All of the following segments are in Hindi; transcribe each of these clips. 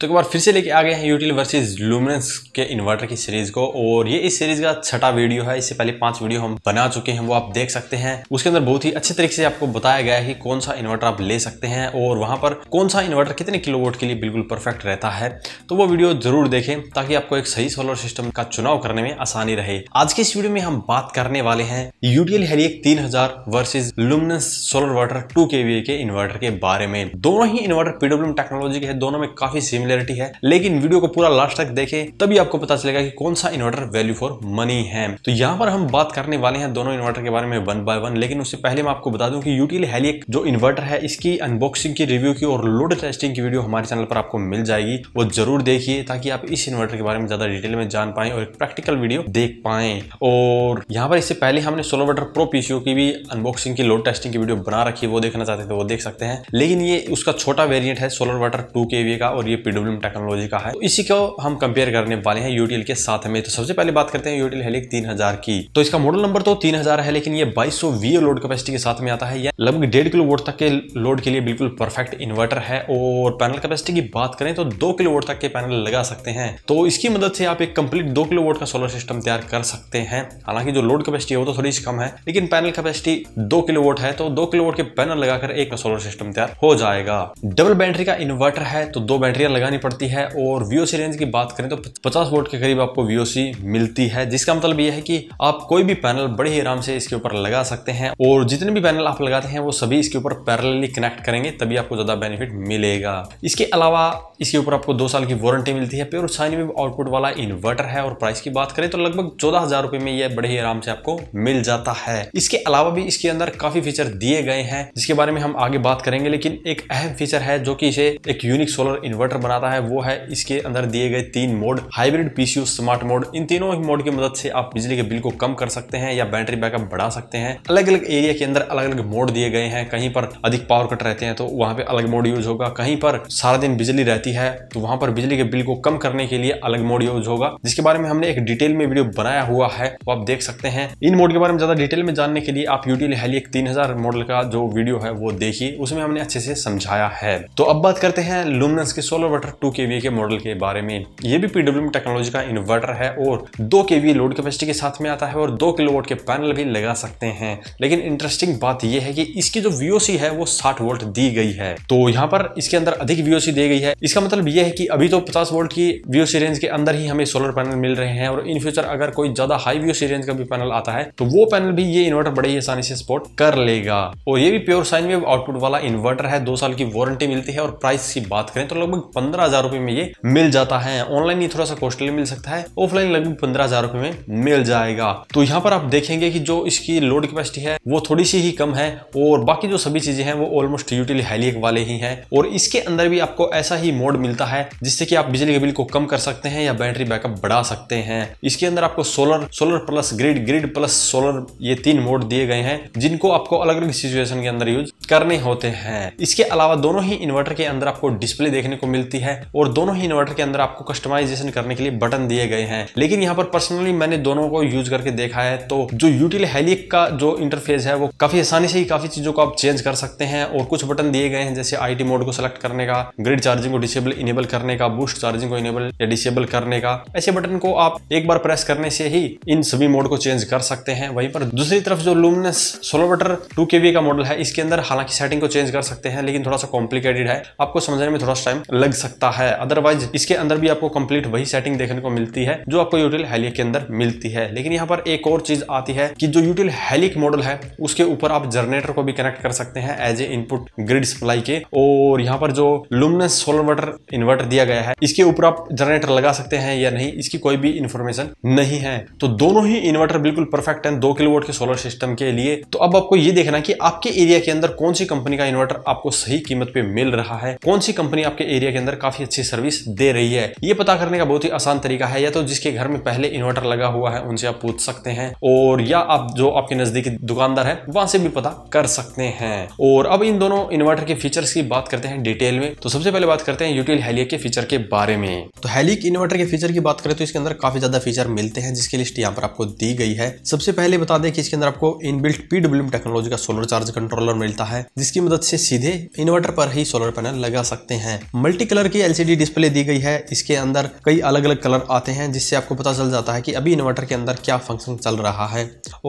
तो एक बार फिर से लेके आ गए हैं यूटिल वर्सेस लूमिनेंस के इन्वर्टर की सीरीज को और ये इस सीरीज का छठा वीडियो है इससे पहले पांच वीडियो हम बना चुके हैं वो आप देख सकते हैं उसके अंदर बहुत ही अच्छे तरीके से आपको बताया गया है कि कौन सा इन्वर्टर आप ले सकते हैं और वहां पर कौन सा इन्वर्टर कितने किलोवोट के लिए बिल्कुल परफेक्ट रहता है तो वो वीडियो जरूर देखें ताकि आपको एक सही सोलर सिस्टम का चुनाव करने में आसानी रहे आज के इस वीडियो में हम बात करने वाले हैं यूटीएल एक तीन हजार versus Luminous solar verter two K के इन्वर्टर के बारे में दोनों ही इन्वर्टर पीडब्ल्यू टेक्नोलॉजी के दोनों में काफी सिमिलर सिमिलरिटी है लेकिन वीडियो को पूरा लास्ट तक देखें तभी आपको पता चलेगा कि कौन सा इन्वर्टर वैल्यू फॉर मनी है तो यहाँ पर हम बात करने वाले हैं दोनों इन्वर्टर के बारे में वन बाय वन लेकिन उससे पहले मैं आपको बता दूं कि यूटील हेलिक जो इन्वर्टर है इसकी अनबॉक्सिंग की रिव्यू की और लोड टेस्टिंग की वीडियो हमारे चैनल पर आपको मिल जाएगी वो जरूर देखिए ताकि आप इस इन्वर्टर के बारे में ज्यादा डिटेल में जान पाए और एक प्रैक्टिकल वीडियो देख पाए और यहाँ पर इससे पहले हमने सोलो वर्टर प्रो पीसीओ की भी अनबॉक्सिंग की लोड टेस्टिंग की वीडियो बना रखी है वो देखना चाहते थे तो वो देख सकते हैं लेकिन ये उसका छोटा वेरियंट है सोलर वाटर टू के का और ये पीडो डब्ल्यू टेक्नोलॉजी का है तो इसी को हम कंपेयर करने वाले हैं यूटीएल के साथ में तो सबसे पहले बात करते हैं यूटीएल हेलिक तीन हजार की तो इसका मॉडल नंबर तो तीन हजार है लेकिन ये बाईस सौ लोड कैपेसिटी के साथ में आता है लगभग डेढ़ किलो वोट तक के लोड के लिए बिल्कुल परफेक्ट इन्वर्टर है और पैनल कैपेसिटी की बात करें तो दो किलो वोट तक के पैनल लगा सकते हैं तो इसकी मदद से आप एक कंप्लीट दो किलो वोट का सोलर सिस्टम तैयार कर सकते हैं हालांकि जो लोड कैपेसिटी है वो तो थोड़ी सी कम है लेकिन पैनल कैपेसिटी दो किलो वोट है तो दो किलो वोट के पैनल लगाकर एक सोलर सिस्टम तैयार हो जाएगा डबल बैटरी का इन्वर्टर है तो दो बैटरियां लगा लगानी पड़ती है और वी रेंज की बात करें तो 50 वोट के करीब आपको वी मिलती है जिसका मतलब यह है कि आप कोई भी पैनल बड़े ही आराम से इसके ऊपर लगा सकते हैं और जितने भी पैनल आप लगाते हैं वो सभी इसके ऊपर पैरेलली कनेक्ट करेंगे तभी आपको ज़्यादा बेनिफिट मिलेगा इसके अलावा इसके ऊपर आपको दो साल की वारंटी मिलती है प्योर साइन वेव आउटपुट वाला इन्वर्टर है और प्राइस की बात करें तो लगभग चौदह हजार रुपए में यह बड़े ही आराम से आपको मिल जाता है इसके अलावा भी इसके अंदर काफी फीचर दिए गए हैं जिसके बारे में हम आगे बात करेंगे लेकिन एक अहम फीचर है जो कि इसे एक यूनिक सोलर इन्वर्टर बना रहा है वो है इसके अंदर दिए गए तीन mode hybrid PCO smart mode इन तीनों ही मोड की मदद से आप बिजली के बिल को कम कर सकते हैं या बैटरी बैकअप बढ़ा सकते हैं अलग अलग एरिया के अंदर अलग अलग मोड दिए गए हैं कहीं पर अधिक पावर कट रहते हैं तो वहां पर अलग मोड यूज होगा कहीं पर सारा दिन बिजली रहती है तो वहां पर बिजली के बिल को कम करने के लिए अलग मोड यूज होगा जिसके बारे में हमने एक डिटेल में वीडियो बनाया हुआ है वो आप देख सकते हैं इन मोड के बारे में ज्यादा डिटेल में जानने के लिए आप यूटील एक तीन मॉडल का जो वीडियो है वो देखिए उसमें हमने अच्छे से समझाया है तो अब बात करते हैं लुमनस के solar what inverter to K के मॉडल के बारे में ये भी पीडब्ल्यू टेक्नोलॉजी का इन्वर्टर है और दो के लोड कैपेसिटी के साथ में आता है और दो किलोवाट के पैनल भी लगा सकते हैं लेकिन इंटरेस्टिंग बात यह है कि इसकी जो वीओसी है वो साठ वोल्ट दी गई है तो यहाँ पर इसके अंदर अधिक वीओसी दी गई है इसका मतलब यह है कि अभी तो पचास वोल्ट की वीओसी रेंज के अंदर ही हमें सोलर पैनल मिल रहे हैं और इन फ्यूचर अगर कोई ज्यादा हाई वीओसी रेंज का भी पैनल आता है तो वो पैनल भी ये इन्वर्टर बड़े ही आसानी से सपोर्ट कर लेगा और ये भी प्योर साइन में आउटपुट वाला इन्वर्टर है दो साल की वारंटी मिलती है और प्राइस की बात करें तो लगभग पंद्रह हजार रुपए में ये मिल जाता है ऑनलाइन ये थोड़ा सा कॉस्टली मिल सकता है ऑफलाइन लगभग पंद्रह हजार रुपए में मिल जाएगा तो यहाँ पर आप देखेंगे कि जो इसकी लोड कैपेसिटी है वो थोड़ी सी ही कम है और बाकी जो सभी चीजें हैं वो ऑलमोस्ट यूटिली हाईलिक वाले ही है और इसके अंदर भी आपको ऐसा ही मोड मिलता है जिससे कि आप बिजली के बिल को कम कर सकते हैं या बैटरी बैकअप बढ़ा सकते हैं इसके अंदर आपको solar solar plus grid grid plus solar ये तीन मोड दिए गए हैं जिनको आपको अलग अलग सिचुएशन के अंदर यूज करने होते हैं इसके अलावा दोनों ही इन्वर्टर के अंदर आपको डिस्प्ले देखने को मिलती सकती है और दोनों ही इन्वर्टर के अंदर आपको कस्टमाइजेशन करने के लिए बटन दिए गए हैं लेकिन यहाँ पर पर्सनली मैंने दोनों को यूज करके देखा है तो जो यूटिल हेलिक का जो इंटरफेस है वो काफी आसानी से ही काफी चीजों को आप चेंज कर सकते हैं और कुछ बटन दिए गए हैं जैसे आई मोड को सेलेक्ट करने का ग्रिड चार्जिंग को डिसेबल इनेबल करने का बूस्ट चार्जिंग को इनेबल या डिसेबल करने का ऐसे बटन को आप एक बार प्रेस करने से ही इन सभी मोड को चेंज कर सकते हैं वहीं पर दूसरी तरफ जो लूमनेस सोलर बटर टू का मॉडल है इसके अंदर हालांकि सेटिंग को चेंज कर सकते हैं लेकिन थोड़ा सा कॉम्प्लिकेटेड है आपको समझने में थोड़ा सा टाइम लग सकता सकता है अदरवाइज इसके अंदर भी आपको कंप्लीट वही सेटिंग देखने को मिलती है जो आपको यूटिल हेलिक के अंदर मिलती है लेकिन यहाँ पर एक और चीज आती है कि जो यूटिल हेलिक मॉडल है उसके ऊपर आप जनरेटर को भी कनेक्ट कर सकते हैं as a input grid supply के और यहाँ पर जो लुमिनस सोलर वाटर इन्वर्टर दिया गया है इसके ऊपर आप जनरेटर लगा सकते हैं या नहीं इसकी कोई भी इन्फॉर्मेशन नहीं है तो दोनों ही इन्वर्टर बिल्कुल परफेक्ट है दो किलोवाट के सोलर सिस्टम के लिए तो अब आपको ये देखना कि आपके एरिया के अंदर कौन सी कंपनी का इन्वर्टर आपको सही कीमत पे मिल रहा है कौन सी कंपनी आपके एरिया के अंदर काफी अच्छी सर्विस दे रही है ये पता करने का बहुत ही आसान तरीका है या तो जिसके घर में पहले इन्वर्टर लगा हुआ है उनसे आप पूछ सकते हैं और या आप जो आपके नजदीकी दुकानदार है वहां से भी पता कर सकते हैं और अब इन दोनों इन्वर्टर के फीचर्स की बात करते हैं डिटेल में तो सबसे पहले बात करते हैं यूटिल हेलिक के फीचर के बारे में तो हेलिक इन्वर्टर के फीचर की बात करें तो इसके अंदर काफी ज्यादा फीचर मिलते हैं जिसकी लिस्ट यहाँ पर आपको दी गई है सबसे पहले बता दें कि इसके अंदर आपको इनबिल्ट पीडब्ल्यू टेक्नोलॉजी का सोलर चार्ज कंट्रोलर मिलता है जिसकी मदद से सीधे इन्वर्टर पर ही सोलर पैनल लगा सकते हैं मल्टी कलर कलर की एलसीडी डिस्प्ले दी गई है इसके अंदर कई अलग अलग कलर आते हैं जिससे आपको पता चल जाता है कि अभी इन्वर्टर के अंदर क्या फंक्शन चल रहा है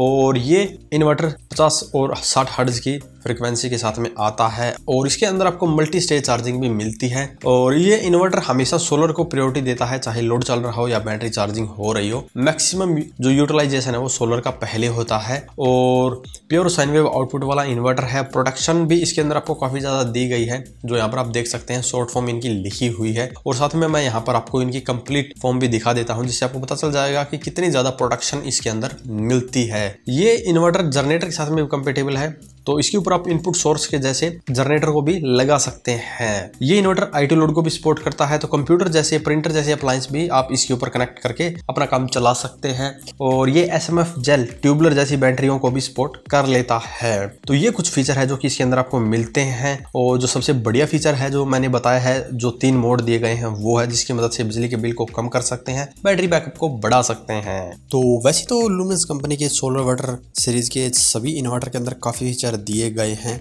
और ये इन्वर्टर पचास और साठ हर्ज की फ्रिक्वेंसी के साथ में आता है और इसके अंदर आपको मल्टी स्टेज चार्जिंग भी मिलती है और ये इन्वर्टर हमेशा सोलर को प्रायोरिटी देता है चाहे लोड चल रहा हो या बैटरी चार्जिंग हो रही हो मैक्सिमम जो यूटिलाइजेशन है वो सोलर का पहले होता है और प्योर साइनवेव आउटपुट वाला इन्वर्टर है प्रोडक्शन भी इसके अंदर आपको काफ़ी ज़्यादा दी गई है जो यहाँ पर आप देख सकते हैं शॉर्ट फॉर्म इनकी लिखी हुई है और साथ में मैं यहाँ पर आपको इनकी कंप्लीट फॉर्म भी दिखा देता हूँ जिससे आपको पता चल जाएगा कि कितनी ज़्यादा प्रोडक्शन इसके अंदर मिलती है ये इन्वर्टर जनरेटर के साथ में कंपेटेबल है तो इसके ऊपर आप इनपुट सोर्स के जैसे जनरेटर को भी लगा सकते हैं ये इन्वर्टर आई लोड को भी सपोर्ट करता है तो कंप्यूटर जैसे प्रिंटर जैसे अप्लायंस भी आप इसके ऊपर कनेक्ट करके अपना काम चला सकते हैं और ये एस जेल ट्यूबलर जैसी बैटरियों को भी सपोर्ट कर लेता है तो ये कुछ फीचर है जो कि इसके अंदर आपको मिलते हैं और जो सबसे बढ़िया फीचर है जो मैंने बताया है जो तीन मोड दिए गए हैं वो है जिसकी मदद से बिजली के बिल को कम कर सकते हैं बैटरी बैकअप को बढ़ा सकते हैं तो वैसे तो लुमेंस कंपनी के सोलर वाटर सीरीज के सभी इन्वर्टर के अंदर काफी फीचर दिए गए हैं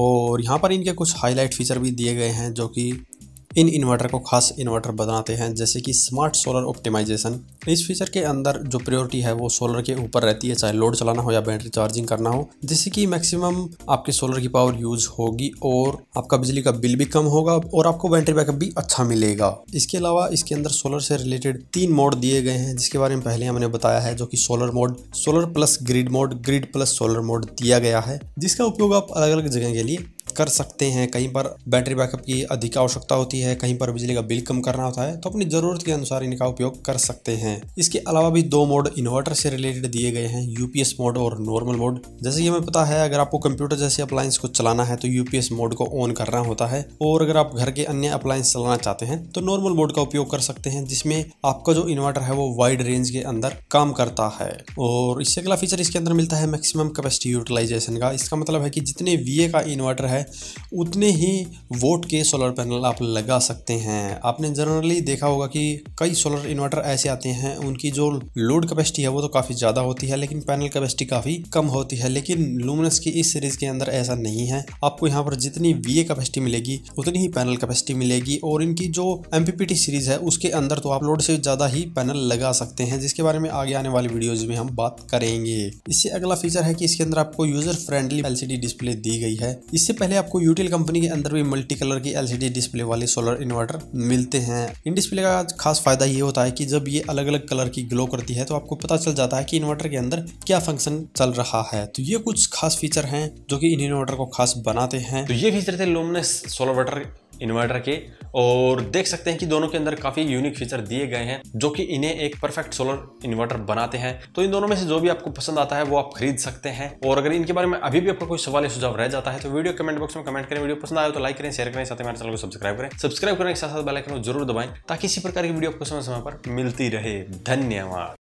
और यहाँ पर इनके कुछ हाईलाइट फीचर भी दिए गए हैं जो कि इन इन्वर्टर को खास इन्वर्टर बनाते हैं जैसे कि स्मार्ट सोलर ऑप्टिमाइजेशन इस फीचर के अंदर जो प्रायोरिटी है वो सोलर के ऊपर रहती है चाहे लोड चलाना हो या बैटरी चार्जिंग करना हो जिससे कि मैक्सिमम आपके सोलर की पावर यूज होगी और आपका बिजली का बिल भी कम होगा और आपको बैटरी बैकअप भी अच्छा मिलेगा इसके अलावा इसके अंदर सोलर से रिलेटेड तीन मोड दिए गए हैं जिसके बारे में पहले हमने बताया है जो कि solar mode solar plus grid mode grid plus solar mode दिया गया है जिसका उपयोग आप अलग अलग जगह के लिए कर सकते हैं कहीं पर बैटरी बैकअप की अधिक आवश्यकता होती है कहीं पर बिजली का बिल कम करना होता है तो अपनी ज़रूरत के अनुसार इनका उपयोग कर सकते हैं इसके अलावा भी दो मोड इन्वर्टर से रिलेटेड दिए गए हैं यूपीएस मोड और नॉर्मल मोड जैसे कि हमें पता है अगर आपको कंप्यूटर जैसे अप्लायंस को चलाना है तो यूपीएस मोड को ऑन करना होता है और अगर आप घर के अन्य अप्लायंस चलाना चाहते हैं तो नॉर्मल मोड का उपयोग कर सकते हैं जिसमें आपका जो इन्वर्टर है वो वाइड रेंज के अंदर काम करता है और इससे अगला फीचर इसके अंदर मिलता है मैक्सिमम कैपेसिटी यूटिलाइजेशन का इसका मतलब है कि जितने वी का इन्वर्टर है उतने ही वोट के सोलर पैनल आप लगा सकते हैं आपने जनरली देखा होगा कि कई सोलर इन्वर्टर ऐसे आते हैं उनकी जो लोड कैपेसिटी है वो तो काफ़ी ज़्यादा होती है लेकिन पैनल कैपेसिटी काफ़ी कम होती है लेकिन लूमिनस की इस सीरीज़ के अंदर ऐसा नहीं है आपको यहाँ पर जितनी वी कैपेसिटी मिलेगी उतनी ही पैनल कैपेसिटी मिलेगी और इनकी जो एम सीरीज़ है उसके अंदर तो आप लोड से ज़्यादा ही पैनल लगा सकते हैं जिसके बारे में आगे आने वाली वीडियोज में हम बात करेंगे इससे अगला फीचर है कि इसके अंदर आपको यूजर फ्रेंडली एलसीडी डिस्प्ले दी गई है इससे पहले पहले आपको यूटिल कंपनी के अंदर भी मल्टी कलर की एलसीडी डिस्प्ले वाले सोलर इन्वर्टर मिलते हैं इन डिस्प्ले का खास फायदा ये होता है कि जब ये अलग अलग कलर की ग्लो करती है तो आपको पता चल जाता है कि इन्वर्टर के अंदर क्या फंक्शन चल रहा है तो ये कुछ खास फीचर हैं जो कि इन इन्वर्टर को खास बनाते हैं तो ये फीचर थे लोमनेस सोलर वाटर इन्वर्टर के और देख सकते हैं कि दोनों के अंदर काफ़ी यूनिक फीचर दिए गए हैं जो कि इन्हें एक परफेक्ट सोलर इन्वर्टर बनाते हैं तो इन दोनों में से जो भी आपको पसंद आता है वो आप खरीद सकते हैं और अगर इनके बारे में अभी भी आपका कोई सवाल या सुझाव रह जाता है तो वीडियो कमेंट बॉक्स में कमेंट करें वीडियो पसंद आए तो लाइक करें शेयर करें साथ मेरे हमारे चैनल को सब्सक्राइब करें सब्सक्राइब करने के साथ साथ बेलाइकन को जरूर दबाएं ताकि इसी प्रकार की वीडियो आपको समय समय पर मिलती रहे धन्यवाद